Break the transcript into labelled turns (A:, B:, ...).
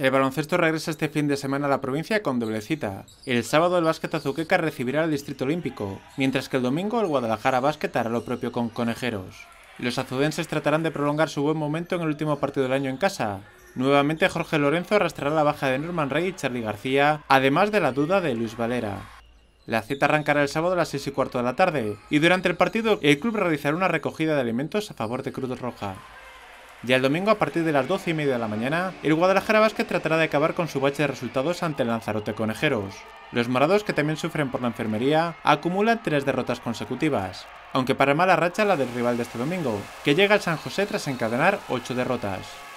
A: El baloncesto regresa este fin de semana a la provincia con doble cita. El sábado el básquet azuqueca recibirá al Distrito Olímpico, mientras que el domingo el Guadalajara Básquet hará lo propio con Conejeros. Los azudenses tratarán de prolongar su buen momento en el último partido del año en casa. Nuevamente Jorge Lorenzo arrastrará la baja de Norman Rey y Charlie García, además de la duda de Luis Valera. La cita arrancará el sábado a las 6 y cuarto de la tarde, y durante el partido el club realizará una recogida de alimentos a favor de Cruz Roja. Ya el domingo a partir de las 12 y media de la mañana, el Guadalajara Vasquez tratará de acabar con su bache de resultados ante el Lanzarote Conejeros. Los morados, que también sufren por la enfermería, acumulan tres derrotas consecutivas, aunque para mala racha la del rival de este domingo, que llega al San José tras encadenar 8 derrotas.